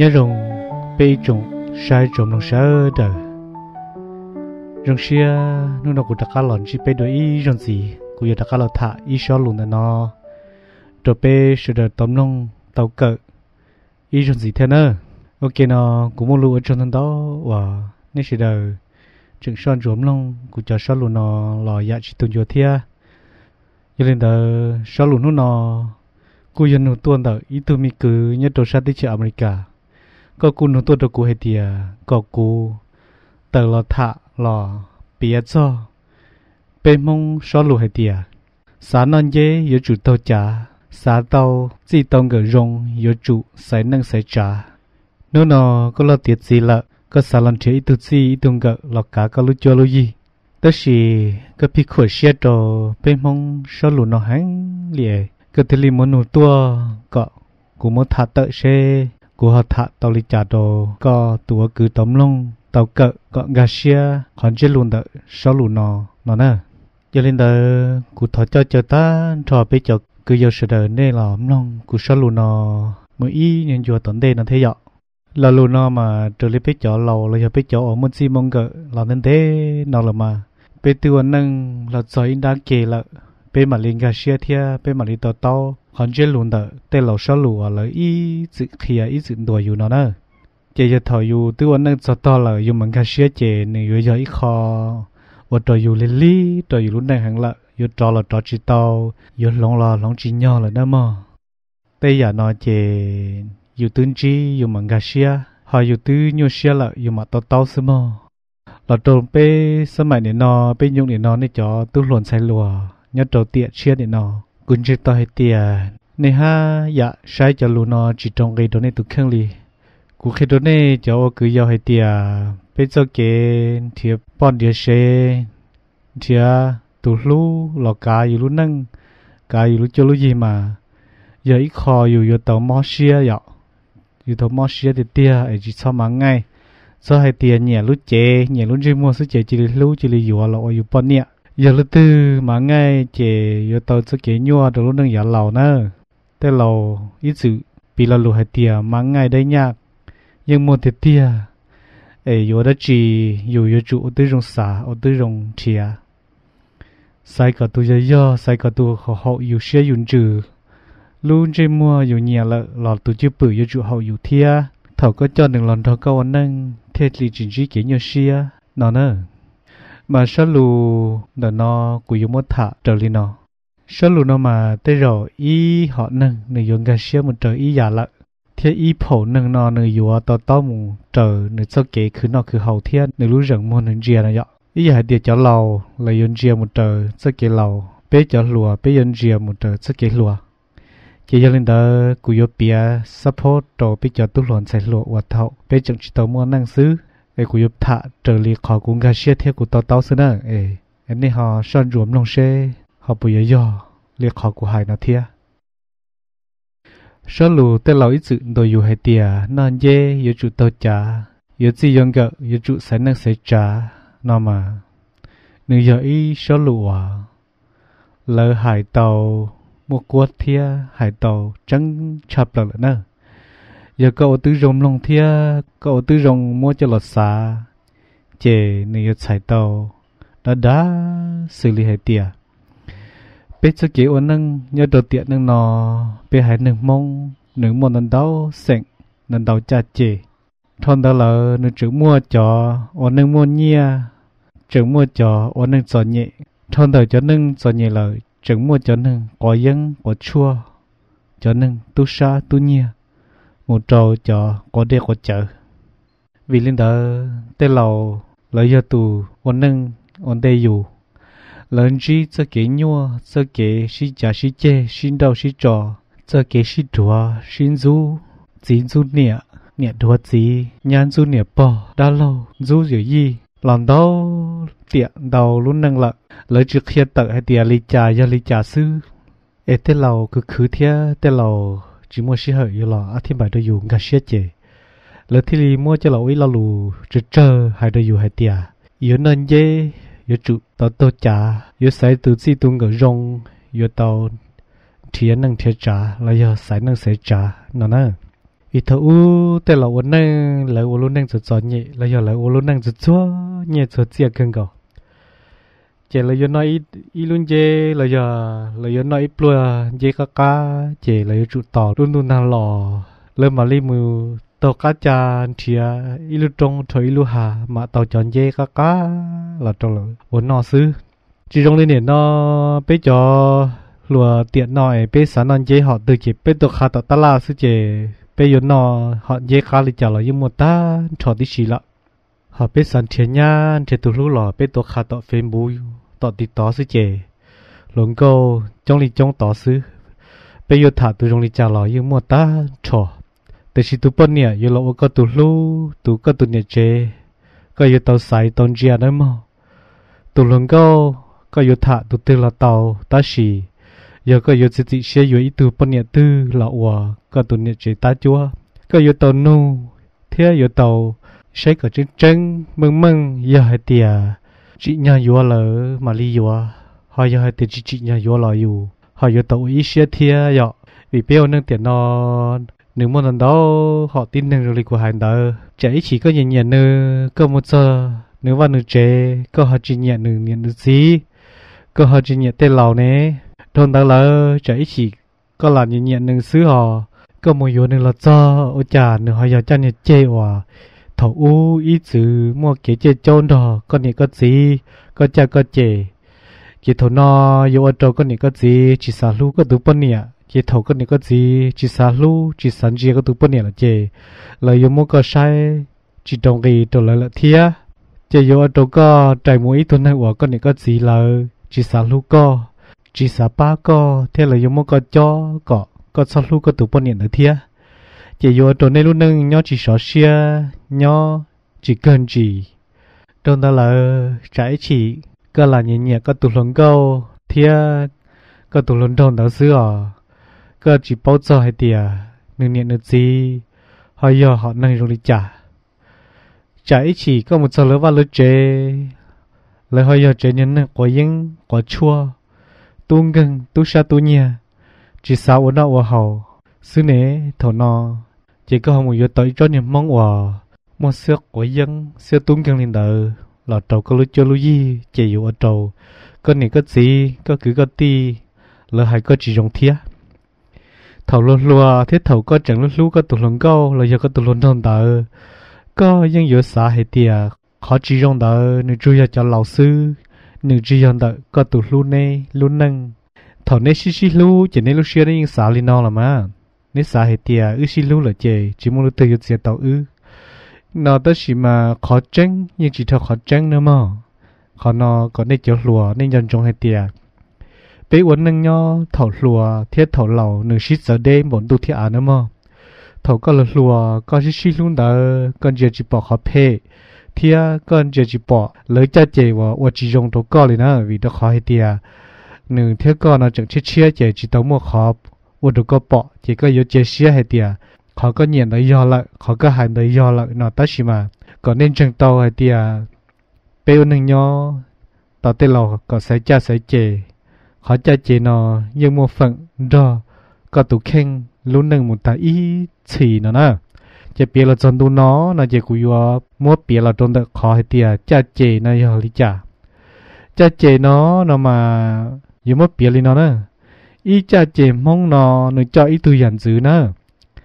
nhớ rồng bê trùng, sai trùng lòng sợ đờ rồng xia nó nó cũng đặt cá lòn chỉ bê đôi ý rồng gì cũng giờ đặt cá lòn thả ý số lùn là nó rồi bê sửa đờ tóm nông tàu cờ. ý rồng gì thế nữa ok nó cũng mua ở trong thân đó và nên sửa đờ chừng son rộm long cũng cho số lùn nó lò dạ chỉ tuần chùa thia cho nên đờ số lùn nó nó cô dân nó tuôn đờ ý tôi mi cứ nhất đồ sát đi chợ America có cú nó tôi được cú hay tiề có cú tờ lò thạ bia cho bê mông xó lù hay tiề xã non dê yếu chủ tàu trà xã tàu chỉ tàu ngờ rong yếu chủ sài năng sài trà nếu nó có lo tiệt gì lợ có xã lon chế ít tu gì ít tung gợ lò cá có lu cho gì tất sĩ có bị khổ xe bê mông xó lù nó hán lìa có thể li muốn nụ tua cọ cũng muốn thả tợ xe của họ thạ tàu lý trả đồ có tùa cứ tấm lông tàu cỡ có gà xia còn chết luôn đợi sáu lù nò nó nè lên đợi cụ thọ cho chờ ta trò bế chợ cứ giờ sửa đời nên là ấm lông cụ sáu lù nò mới y nhận tận đề nó thế dọ là mà trở lên bế chợ lầu là giờ bế chợ ở môn xi cỡ là nên thế nào là mà bế tiêu nâng là giỏi đã kề lợ bế mà lên gà xia thia bế mà lên tàu tàu hòn chỉ luôn đó để lẩu sao lùa là ý chữ kia ý chữ đùa yêu nó nữa chỉ giờ thọ yêu tự anh đang cho tao là yêu mình cái xe chế này yêu giờ ít khó và trò yêu lì lì trò yêu luôn đang hàng lợ yêu trò là trò chỉ tao, yêu lòng là lòng chỉ nhau là đó mà tây giờ nói chế yêu tương chi yêu mình cái xe họ yêu tư nhau xe là yêu mà tao tao xí mà là trộn pe sớm mày để nó pe nhung để nó để cho tư luồn say lùa nhớ trâu tiện chia để nó cũng chỉ tao hết tiệt, nè ha dạ sai cho luôn nó chỉ trong cái đó này tụi khăng li cú khi đó này cháu cứ giao hết tiệt, bây giờ cái thì bọn địa xe thì tụi lu lọ cá yêu luôn nâng cá yêu luôn cho lu gì mà giờ ít yêu yêu yêu yêu yêu tàu tàu thì tiệt, tiệt chỉ ngay, chơi, khó อยู่อยู่ตอมอเชียอยู่อยู่ตอมอเชียเตียไอจิซอมังไงซอให้เตียเนี่ยรู้เจเนี่ยรู้จิมัวซืเจจิรู้จิริอยู่เราอยู่ปอนเนี่ย giờ lúc tư mà ngay chị giờ tàu cho kế nhua rồi lúc nâng giờ lầu nữa tê lầu ít sự bị là lù hai tia mà ngay đây nhá, nhưng một tiệt tia ấy giờ đó chỉ giờ giờ chủ ở tư rồng xả ở tư rồng chia sai cả tu giờ giờ sai cả tu họ họ yêu xe dùng trừ luôn chơi mua dù nhà là lọt tu chưa bự yêu chủ họ yêu thia thầu có cho đừng lòn thầu câu anh nâng thiệt lì chỉ chỉ kế nhau xia nó nữa มาชลูดนอกุยมุทะเจลินอชลูนอมาเตรออีหอหนึ่งน่ยงกัเชื่อมุเจออีอยาละเทียอีผหนึ่งนอน่ยัวตอตอมูเจอเนื้อเกคือนอคือเฮาเทียนน่รู้เรงมนหนึ่งเจียนะยะอีอยาเดียจะเลาเลยยนเจียมุเจอเสเกเลาเปจะหลัวเปยนเจียมุเจอเสเกหลัวเจียลินเดอกูยเปียสะโพตโตไปจะตุหลอนใส่หลัววัดเท่าไปจังจิตเตมัวนั่งซื้อ ai cũng giúp trở lì khó cũng gà xe theo của tao tao xưa nè anh này họ sơn ruộng lòng xe họ bùi dò lì khó của hải nó thia sơ lù tên lão ít sự đồ dù hay tìa non dê yếu chủ tao trả yếu chi yong gợ yếu chủ sánh năng sẽ trả nó mà nữ giờ y sơ lù à. lỡ hải tàu mua quất thia hải tàu trắng chập lợ nè giờ cậu tứ rồng lòng thia cậu tứ rồng mua cho lọt xa chè nửa giờ chạy tàu đã đã xử lý hai tiệt bé cho kế ôn nâng nhớ đầu tiện nâng nò bé hai nâng mong nâng mông nâng đau sẹn nâng đau cha chè thon đó là nâng chữ mua cho ôn nâng mua nhia chữ mua cho ôn nâng cho nhẹ thon đầu cho nâng cho nhẹ là chữ mua cho nâng có dân có chua cho nâng tu sa tu nhia một trâu cho có đĩa có chợ vì linh đó tế lầu lấy giờ tù ổn nâng ổn tê dù lớn chi sơ kế nhua sơ kế si chả si chê si đầu si trò sơ kế si chúa si du chỉ du nịa nịa đùa gì nhan du nịa bò đa lâu du dữ gì lòng đâu tiện đầu luôn nâng lợ lấy trước khi tợ hay tiền lý trả do lý trả sư ê tế lầu cứ khứ thia tế lầu chỉ mua xí hơi là ở thiên bài đôi dù ngã xí chế lỡ thì lì mua cho lão ấy là lù chỉ chờ hai đôi dù hai tia yếu nên dễ yếu chủ tao tao trả yếu sai từ si tung ngỡ rong yếu tao thiền năng thiệt trả là yếu sai năng sai trả nó nè ít thâu u tên lão ấy năng lại ô lô năng cho cho nhẹ là yếu lại ô lô năng cho cho nhẹ cho chia cưng cậu chế là nói ít ít luôn chế là giờ là giờ nói ít plua chế à. cá cá chế là trụ tỏ luôn luôn nang lò lên mà li mù tàu cá cha chia à, ít luôn trong trời ít luôn hà mà tàu chọn chế cá cá là trong là vốn nọ xứ chỉ trong liên đây nó bây cho lùa tiện nòi bây sáng non chế họ từ chỉ bây tàu khá tàu ta là xứ chế bây vốn nọ họ chế cá thì chả là như một ta trò đi xì lạ họ bé sáng thiên nhá thì tụi lũ lò bé tàu khá tàu phim bùi tỏ tí tỏ sư chế, lồng câu trong lì trong tỏ sư bây giờ thả tụi trong lì trả lời như mua ta trò từ khi tụi bọn nè giờ lỗ có tụi lu tụi có tụi nè chế, có giờ tàu xài tàu chia đấy mà tụi lồng câu có giờ thả tụi tư là tàu ta sĩ, giờ có giờ chỉ chỉ xe giờ ít tụi bọn nè tư là ủa có tụi nè chế ta chúa có giờ tàu nu thế giờ tàu sẽ có chân chân mừng mừng giờ hay tiệt chị nhà yếu là mà li yếu họ giờ hay từ chị chị nhà yếu là yếu họ yếu tàu ít xe thia yếu vì bây giờ nâng tiền nó nếu muốn lần đó họ tin nâng rồi của hàng đó chạy chỉ có nhận nhận nữa có một giờ nếu mà nữa chế có họ chỉ nhận nữa nhận được gì có họ chỉ nhận tên lão nè thôn đó là chạy chỉ có là nhận nhận nữa xứ họ có một yếu nữa là cho ô chả nữa họ giờ cho nhận chế hòa ทอูอีสือมัวเกเจโจนดอก็นี่ก็สีก็จะก็เจเกทนอยอัตโตก็นี่ก็สีจิสาลูก็ดูปเนี่ยกทก็นี่ก็สีจิสาลูจิสันเจียก็ดูปเนี่ยละเจเลยยมก็ใช้จิตรงกีตัวละละเทีย เจยอัตโตก็ใจมวยตัวในหัวก็นี่ก็สีเลยจิสาลูก็จิสาป้าก็เทเลยยมก็จอก็ก็สาลูก็ดูปเนี่ยละเทีย chỉ vô chỗ này luôn nâng nhó chỉ sợ xia nhó chỉ cần chỉ trong đó là trái chỉ cơ là nhẹ nhẹ có tụt lớn câu thia có tụt lớn đồng đó xưa cơ chỉ bao giờ hay tiề nương nhẹ nương gì họ giờ họ nâng rồi đi trả trái chỉ có một số lứa và lứa chế lứa họ giờ chế nhân có yên có chua tung gần tu sa tu nhẹ chỉ sao ở đâu ở hậu xứ nế thổ no chỉ có hôm vừa tới cho niềm mong hòa mua xe của dân xe tung gần lên đỡ, là trầu có lúc cho lúc gì chỉ dụ ở trầu có này có gì có cứ có ti là hai có chỉ dùng thiết thầu luôn lùa thiết thầu có chẳng lúc lúc có tụt lồng câu là giờ có tụt lồng thằng tờ có dân giữa xã hệ tiề khó chỉ dùng tờ nữ chú giờ cho lão sư nữ chỉ giờ tờ có tụt luôn nê luôn nâng thầu nê xí xí lu chỉ nè lúc xưa đấy xã lên nó là mà nếu xã hệ tiề ư xí lú là chè chỉ muốn được tự dứt xe tàu ư nó đó chỉ mà khó tránh nhưng chỉ thọ khó tránh nữa mà khó nó có nên chỗ lùa nên dân trong hệ tiề bé uốn nâng nho thầu lùa thiết thầu lẩu nửa xí giờ đêm bọn tu thiết à nữa mà thầu có là lùa có chỉ xí lú đỡ con giờ chỉ bỏ khó phê thiết con giờ chỉ bỏ lấy cha chè và và chỉ dùng đồ co này nữa vì đó khó hệ tiề nửa thiết con nó chẳng chết chia chè chỉ tao mua khó 我都个宝，结果有这些还点，เขาก็เหยียดเลยยอละเขาก็หายเลยยอละเนาะแต่ชิมาก็เน้นจังโตไอเดียเปียวหนึ่งยอต่อเตเราก็ใส่จ้าใส่เจเขาจะเจเนาะยังมัวฝังดอก็ตุเข่งลุ้นหนึ่งหมุนตาอีฉีเนาะนะจะเปียเราจนดูเนาะนะเจกุยอมัวเปียเราจนเดขอไอเดียจ้าเจนะยอลิจ้าจ้าเจเนาะเนาะมาอยู่มัวเปียลิเนาะนะ ít cha chế mong nó nó cho ít tu nhận dữ nữa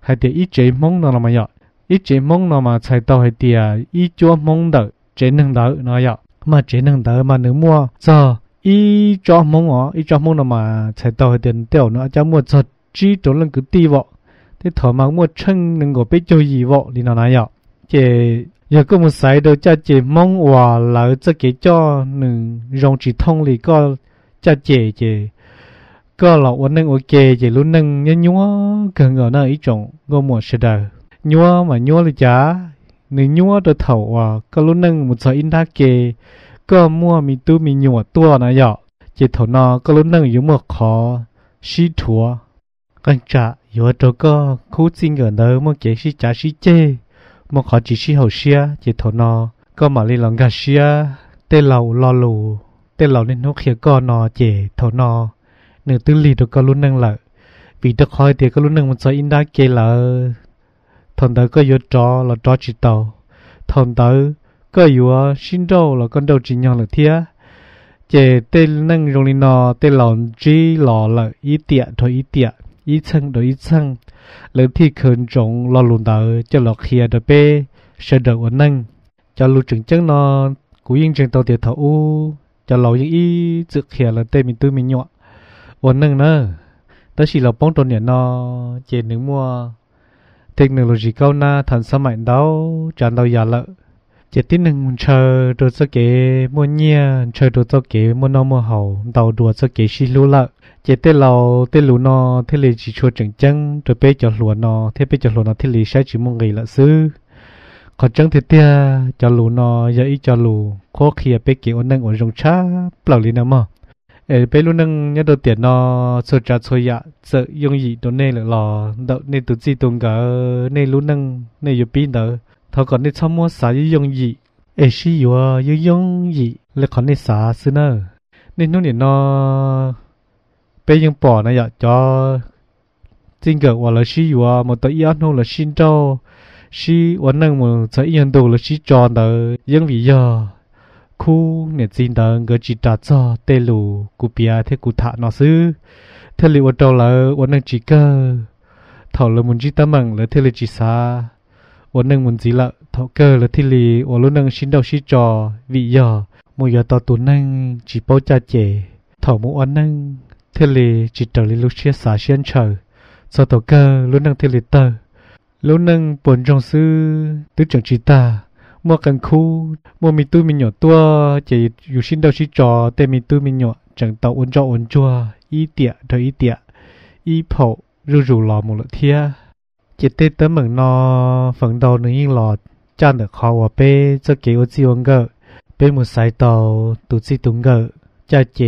hay thì ít chế mong nó mà nhọ ít chế mong nó mà chạy tàu hay thì ít à, chúa mong đỡ chế năng đỡ nó nhọ mà chế năng đỡ mà nếu mua giờ ít cho mong ó ít cho mong nó mà chạy tàu hay tiền tiểu nữa cho mua giật chỉ trốn lần cứ ti vọ thế thở mà mua chân đừng có biết chơi gì vọ thì nó nói nhọ chế giờ có một sai đâu cha chế mong hòa lỡ cho cái cho nừng rong chỉ thông thì có cha chế chế cơ lọ uống nâng ok chỉ lúc nâng nhớ nhúa cần ở nơi ít trọng ngô mùa sẽ đời nhúa mà nhúa là chả nên nhúa được thầu à cơ lúc nâng một số in thác kê cơ mua mì tu mì nhúa tua nà dọ chỉ thầu nó cơ lúc nâng yếu mực khó xí thua cần trả yếu cho cơ khu xin ở nơi một cái xí chả xí chê một khó chỉ xí hậu xia chỉ thầu nó cơ mà lên lòng gà xia tê lầu lo lù tê lầu nên nó khía cơ nó chỉ thầu nó nửa tư lì được có luôn nâng lợi vì được hỏi thì có luôn nâng một số in đá kia là thằng tớ có vô trò là trò chỉ tàu thằng tớ có vô xin đâu là con đầu chỉ nhau là thía tên nâng rong lên nó tên lòng chỉ lò là ý tiện thôi ý tiện ý chân đó ý chân lỡ thì khẩn trọng lo lùn tớ cho lọ khía đó bê sợ đợi ổn nâng cho lù chừng chân nó cú yên chừng tàu tiệt thấu cho lầu yên ý dự là tên mình tư mình nhọn วันหนึ่งเนอะแต่สิเราป้องตนเนี่ยนอเจนหนึ่งมัว เทคโนโลยีก้าวหน้าทันสมัยเดาจานเราอย่าละเจ็ดที่หนึ่งเชอตัวสเกมัวเนี่ยเชอตัวสเกมัวนอมัวเห่าเดาดัวสเกชิรู้ละเจ็ดเตเราเตลูนอเทเลจิชัวจังจังตัวเป๊จะหลัวนอเทเป๊จะหลัวนอเทเลใช้จิมงไงละซื้อขอจังเทียจะหลูนออย่าอีจะหลูโคเคียเป๊กเกอนั่งอดรงชาเปล่าลีนะมั้诶，比如恁一到电脑出家出呀，这容易到内了咯，到内都自动个内路恁内有变的，他讲你参么啥又容易，诶是有啊又容易，你看你啥事呢？你弄点喏，别用 bỏ 那呀，叫真个我了是有啊，么到一安弄了新招，是我弄么在印度了是装的，因为呀。khu nè xin tờ ngờ chỉ trả cho tê lù cụ bia thế cụ thả nó sư thế liệu trâu lỡ ổn nâng chỉ cơ thảo lỡ muốn chỉ tâm mừng lỡ thế liệu chỉ xa ổn nâng muốn chỉ lỡ thảo cơ lỡ thế liệu ổn lỡ nâng xin đầu xin trò vị giờ mùi giờ tao tuấn nâng chỉ bao cha trẻ thảo mũ ổn nâng thế liệu chỉ trở lại lúc chia xa xuyên chờ sau tàu cơ luôn nâng thế liệu tờ lúc nâng buồn trong sư tứ trưởng chỉ ta มื่อกันคู่มื่อมีตู้มีหยอตัวจะอยู่ชิ้นเดียวชิจอแต่มีตู้มีหยอจังเตาอุ่นจออุ่นจัวอีเตียเธออีเตียอีผอรู้จูรอมูลเทียจะเต้เต้เหมือนนอฝังดอหนึ่งยิ่งหลอดจ้าเด็กคอว่าเป้จะเกี่ยวจีวงเกอเป้หมดสายเตาตุ้ดจีตุงเกอจ้าเจ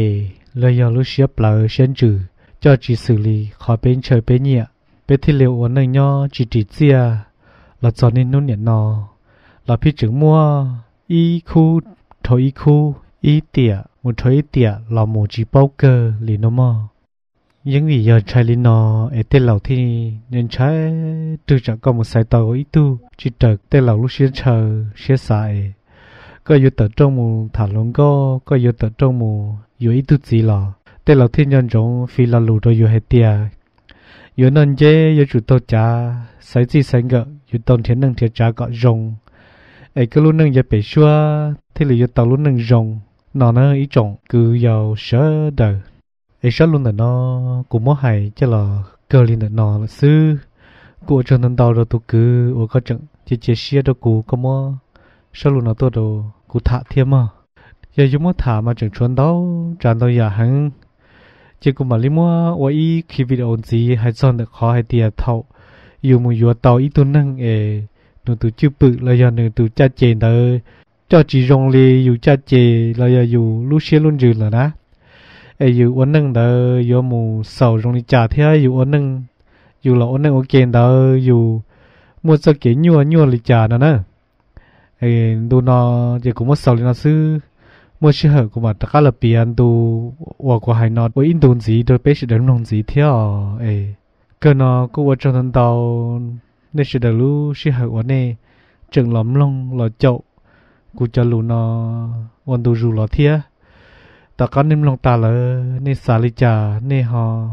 เลยยอรู้เชียบเปล่าเชียนจือจ้าจีสุ่ลีขอเป็นเฉยเป็นเนี่ยเป็นที่เลวอวนหนึ่งยอจีจีเจียหลอดจอนนี่นู่นเนี่ยนอ là phía chứng mua y khu thôi y khu y tỉa một thôi y tỉa là một chỉ bao cơ lì nó mà những vì giờ trái lì nó ở tên lầu thì nên trái từ chẳng có một sai tàu ý tu chỉ trở tên lầu lúc xuyên chờ xuyên sai, có yếu tờ trong mù thả lông có có yếu tờ trong mù yếu ý tu gì là tên lầu thiên nhân giống phi là lù rồi yếu hệ tìa yếu nên chế yếu chủ tàu trả sai gì sai ngợ yếu tông thiên năng thiệt trả có rồng ấy cứ lúc nâng giờ bị xua thì là giờ tàu lúc nâng rồng nó nó ý trọng cứ vào sợ đời ấy sợ luôn là nó cũng muốn hay chứ là cơ liên là nó là sư của trường nâng tàu rồi tụ cứ ở có trận chỉ chỉ xe đâu cụ có mua sợ luôn nó tôi đồ cụ thả thêm mà giờ chúng muốn thả mà chẳng chuẩn đâu chẳng đâu giờ hẳn chỉ cũng mà lý mua ở ý khi video gì hay chọn được khó hay tiệt thầu dù một vừa tàu ít tuấn nâng ấy nó tụ chưa bự là giờ nó tụ cha chè nữa cho chỉ rong li dù cha chè là giờ dù lúc xe luôn dừ là đó ai dù ôn nâng đó dù mù sầu rong li cha thế dù ôn nâng dù là ôn nâng ok đó dù mua sao kể nhua nhua li cha nữa nè ai đồ nó giờ cũng mất sầu li nó sư mua xe hở của mà tất cả là biển đồ hoặc của hải nó với in đồ gì đôi bên sẽ đến nông gì thế à ai cái nó cũng ở trong thằng tàu nên sẽ đầu lu sẽ hở ở nè chừng lắm long lò chậu cụ cho lù nó quan đồ rù lò thia ta có nên lòng ta lỡ nên xả lý trà nên họ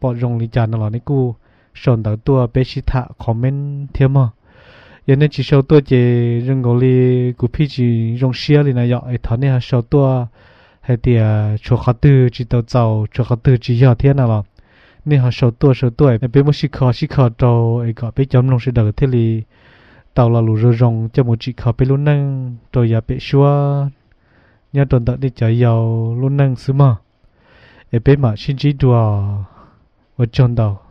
bỏ rồng lý trà nó lò nên cụ sòn đầu tua bé sĩ thạ comment thêm mà giờ nên chỉ sau tua chỉ rừng gò li cụ phi chỉ rồng xia li này dọ ấy thằng này sau tua hay thì chỗ khó tư chỉ tàu tàu chỗ khó tư chỉ dọ thế nào nên họ khò khò khò chấm tàu rơ xua, nhà tuần tận đi chạy giàu, luôn năng xứ mà, ở bên mà xin chỉ đùa, ở trong đầu.